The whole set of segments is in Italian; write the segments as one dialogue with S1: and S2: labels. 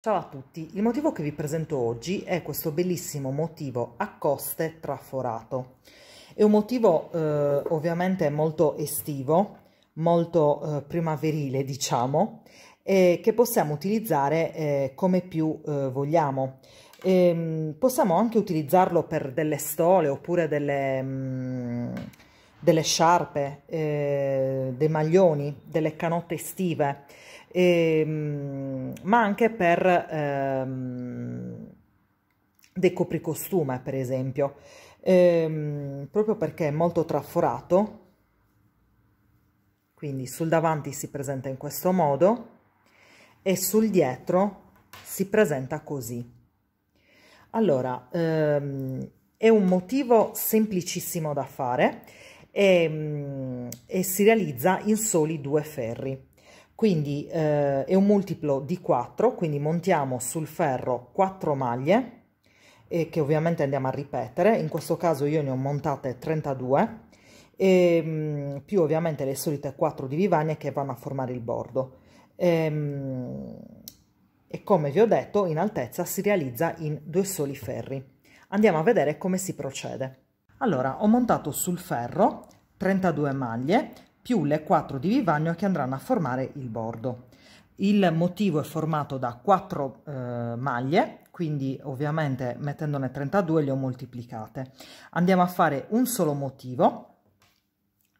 S1: Ciao a tutti, il motivo che vi presento oggi è questo bellissimo motivo a coste traforato. È un motivo eh, ovviamente molto estivo, molto eh, primaverile diciamo, eh, che possiamo utilizzare eh, come più eh, vogliamo. E, ehm, possiamo anche utilizzarlo per delle stole oppure delle... Mh, mm, delle sciarpe, eh, dei maglioni, delle canotte estive, e, ehm, ma anche per ehm, dei copricostume, per esempio, e, ehm, proprio perché è molto traforato, quindi sul davanti si presenta in questo modo e sul dietro si presenta così. Allora, ehm, è un motivo semplicissimo da fare e, ehm, e si realizza in soli due ferri. Quindi eh, è un multiplo di 4, quindi montiamo sul ferro 4 maglie e eh, che ovviamente andiamo a ripetere, in questo caso io ne ho montate 32 e, ehm, più ovviamente le solite 4 di vivagna che vanno a formare il bordo. E, ehm, e come vi ho detto in altezza si realizza in due soli ferri. Andiamo a vedere come si procede. Allora, ho montato sul ferro 32 maglie più le 4 di vivagno che andranno a formare il bordo. Il motivo è formato da 4 eh, maglie, quindi ovviamente mettendone 32 le ho moltiplicate. Andiamo a fare un solo motivo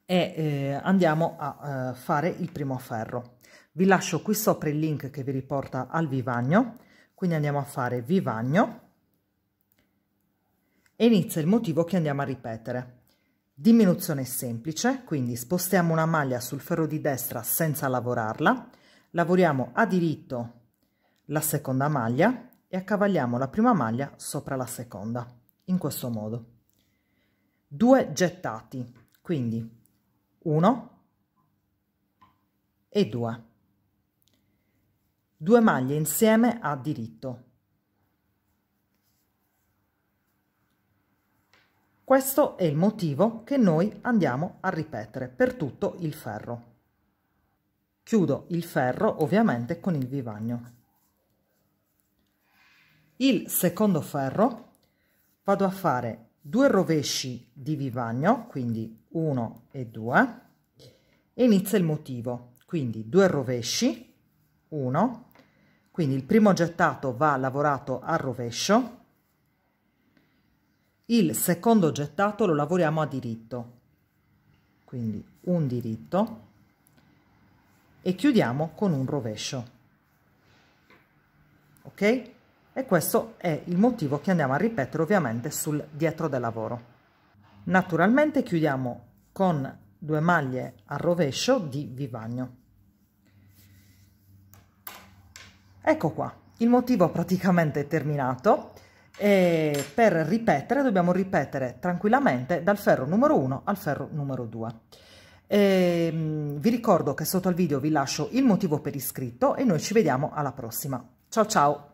S1: e eh, andiamo a eh, fare il primo ferro. Vi lascio qui sopra il link che vi riporta al vivagno, quindi andiamo a fare vivagno, e inizia il motivo che andiamo a ripetere. Diminuzione semplice, quindi spostiamo una maglia sul ferro di destra senza lavorarla, lavoriamo a diritto la seconda maglia e accavalliamo la prima maglia sopra la seconda, in questo modo. Due gettati, quindi 1 e Due. due maglie insieme a diritto, Questo è il motivo che noi andiamo a ripetere per tutto il ferro. Chiudo il ferro ovviamente con il vivagno. Il secondo ferro vado a fare due rovesci di vivagno, quindi uno e due, e inizia il motivo. Quindi due rovesci, uno, quindi il primo gettato va lavorato al rovescio, il secondo gettato lo lavoriamo a diritto quindi un diritto e chiudiamo con un rovescio ok e questo è il motivo che andiamo a ripetere ovviamente sul dietro del lavoro naturalmente chiudiamo con due maglie a rovescio di vivagno ecco qua il motivo praticamente è terminato e per ripetere dobbiamo ripetere tranquillamente dal ferro numero 1 al ferro numero 2. E, ehm, vi ricordo che sotto al video vi lascio il motivo per iscritto e noi ci vediamo alla prossima. Ciao ciao!